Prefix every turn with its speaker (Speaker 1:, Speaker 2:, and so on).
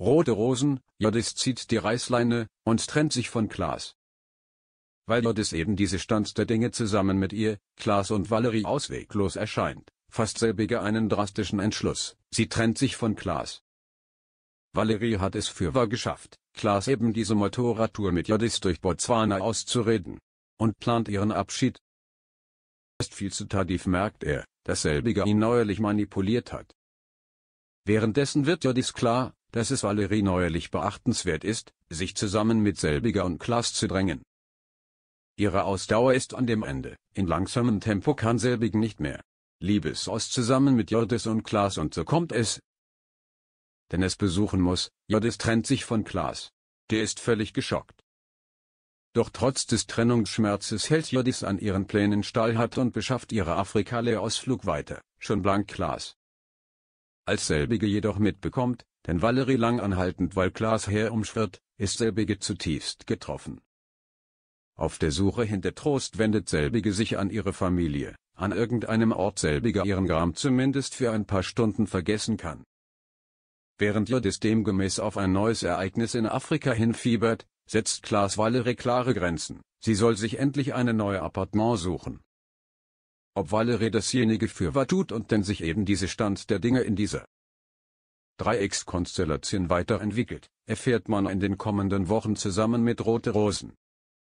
Speaker 1: Rote Rosen, Jodis zieht die Reißleine und trennt sich von Klaas. Weil Jodis eben diese Stand der Dinge zusammen mit ihr, Klaas und Valerie ausweglos erscheint, fasst selbige einen drastischen Entschluss, sie trennt sich von Klaas. Valerie hat es für wahr geschafft, Klaas eben diese Motorradtour mit Jodis durch Botswana auszureden. Und plant ihren Abschied. Erst viel zu tardiv merkt er, dass selbiger ihn neuerlich manipuliert hat. Währenddessen wird Jodis klar, dass es Valerie neuerlich beachtenswert ist, sich zusammen mit Selbiger und Klaas zu drängen. Ihre Ausdauer ist an dem Ende, in langsamem Tempo kann Selbigen nicht mehr. Liebes aus zusammen mit Jordis und Klaas und so kommt es. Denn es besuchen muss, Jordis trennt sich von Klaas. Der ist völlig geschockt. Doch trotz des Trennungsschmerzes hält Jordis an ihren Plänen stallhart und beschafft ihre afrikale Ausflug weiter, schon blank Klaas. Als selbige jedoch mitbekommt, denn Valerie lang anhaltend weil Klaas herumschwirrt, ist selbige zutiefst getroffen. Auf der Suche hinter Trost wendet selbige sich an ihre Familie, an irgendeinem Ort selbiger ihren Gram zumindest für ein paar Stunden vergessen kann. Während Jodis demgemäß auf ein neues Ereignis in Afrika hinfiebert, setzt Klaas Valerie klare Grenzen, sie soll sich endlich eine neue Appartement suchen. Ob Valerie dasjenige für was tut und denn sich eben diese Stand der Dinge in dieser 3x-Konstellation weiterentwickelt, erfährt man in den kommenden Wochen zusammen mit Rote Rosen